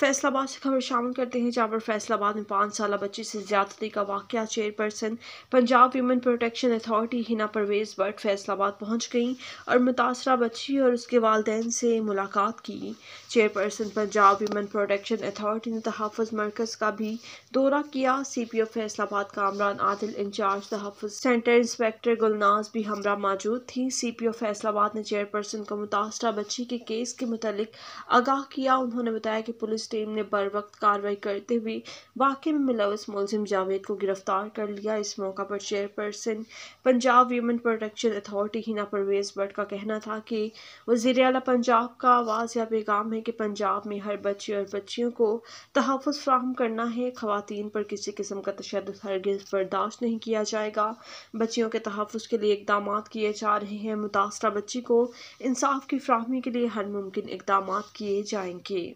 फैसलाबाद से खबर शामिल करते हैं जहाँ पर फैसलाबाद में पाँच साल बच्ची से ज्यादती का वाक़ chairperson Punjab women protection authority Hina Parvez Butt Faisalabad पहुँच गई और मुतासरा बच्ची और उसके वालदे से मुलाकात की chairperson Punjab women protection authority ने तहफ़ मरकज़ का भी दौरा किया C P O Faisalabad Kamran Adil in charge तहफ़ सेंटर इंस्पेक्टर गुलनाज भी हमरा मौजूद थी सी पी ओ फैसलाबाद ने चेयरपर्सन को मुतासरा बच्ची के केस के मुतल आगाह किया उन्होंने बताया कि पुलिस टीम ने बर वक्त कार्रवाई करते हुए वाकई में मिलावस मुलिम जावेद को गिरफ्तार कर लिया इस मौका पर chairperson Punjab women protection authority Hina Parvez Bhatt का कहना था कि वजीर अला पंजाब का वाजिया पैगाम है कि पंजाब में हर बच्चे और बच्चियों को तहफ़ फ्राहम करना है खुतिन पर किसी किस्म का तशद हरगज़ बर्दाश्त नहीं किया जाएगा बच्चियों के तहफ़ के लिए इकदाम किए जा रहे हैं मुतासरा बच्ची को इंसाफ की फ्राहमी के लिए हर मुमकिन इकदाम किए जाएंगे